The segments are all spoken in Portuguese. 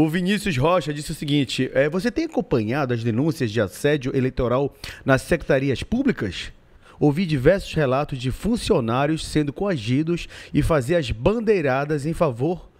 O Vinícius Rocha disse o seguinte: é, você tem acompanhado as denúncias de assédio eleitoral nas secretarias públicas? Ouvi diversos relatos de funcionários sendo coagidos e fazer as bandeiradas em favor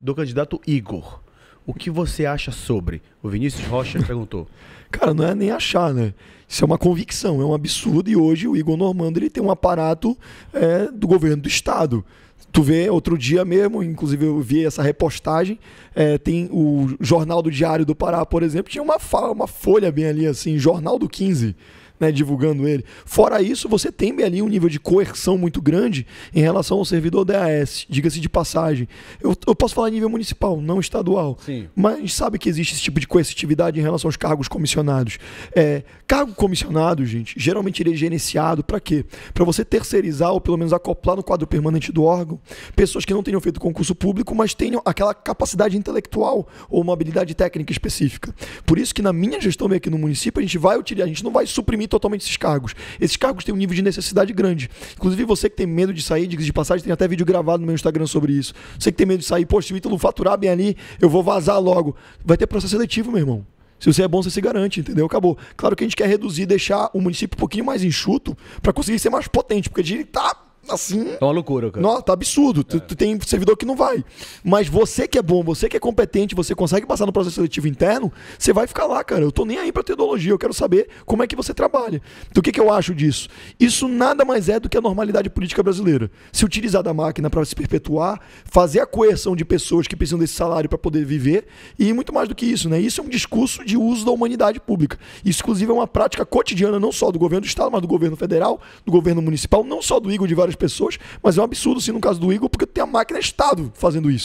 do candidato Igor. O que você acha sobre? O Vinícius Rocha perguntou. Cara, não é nem achar, né? Isso é uma convicção, é um absurdo. E hoje o Igor Normando ele tem um aparato é, do governo do Estado. Tu vê outro dia mesmo, inclusive eu vi essa repostagem, é, tem o Jornal do Diário do Pará, por exemplo, tinha uma, uma folha bem ali assim, Jornal do 15 né, divulgando ele. Fora isso, você tem ali um nível de coerção muito grande em relação ao servidor DAS, diga-se de passagem. Eu, eu, posso falar nível municipal, não estadual. Sim. Mas sabe que existe esse tipo de coercitividade em relação aos cargos comissionados. É, cargo comissionado, gente, geralmente ele é gerenciado para quê? Para você terceirizar ou pelo menos acoplar no quadro permanente do órgão pessoas que não tenham feito concurso público, mas tenham aquela capacidade intelectual ou uma habilidade técnica específica. Por isso que na minha gestão aqui no município, a gente vai utilizar, a gente não vai suprimir assumir totalmente esses cargos. Esses cargos têm um nível de necessidade grande. Inclusive, você que tem medo de sair, de passagem, tem até vídeo gravado no meu Instagram sobre isso. Você que tem medo de sair, poxa, se o Ítalo faturar bem ali, eu vou vazar logo. Vai ter processo seletivo, meu irmão. Se você é bom, você se garante, entendeu? Acabou. Claro que a gente quer reduzir, deixar o município um pouquinho mais enxuto para conseguir ser mais potente, porque a gente tá assim. É uma loucura, cara. Não, tá absurdo. É. Tem servidor que não vai. Mas você que é bom, você que é competente, você consegue passar no processo seletivo interno, você vai ficar lá, cara. Eu tô nem aí pra teodologia. eu quero saber como é que você trabalha. Então o que, que eu acho disso? Isso nada mais é do que a normalidade política brasileira. Se utilizar da máquina para se perpetuar, fazer a coerção de pessoas que precisam desse salário para poder viver, e muito mais do que isso, né? Isso é um discurso de uso da humanidade pública. Isso, inclusive, é uma prática cotidiana, não só do governo do Estado, mas do governo federal, do governo municipal, não só do Igor de várias pessoas pessoas, mas é um absurdo, assim, no caso do Igor, porque tem a máquina Estado fazendo isso.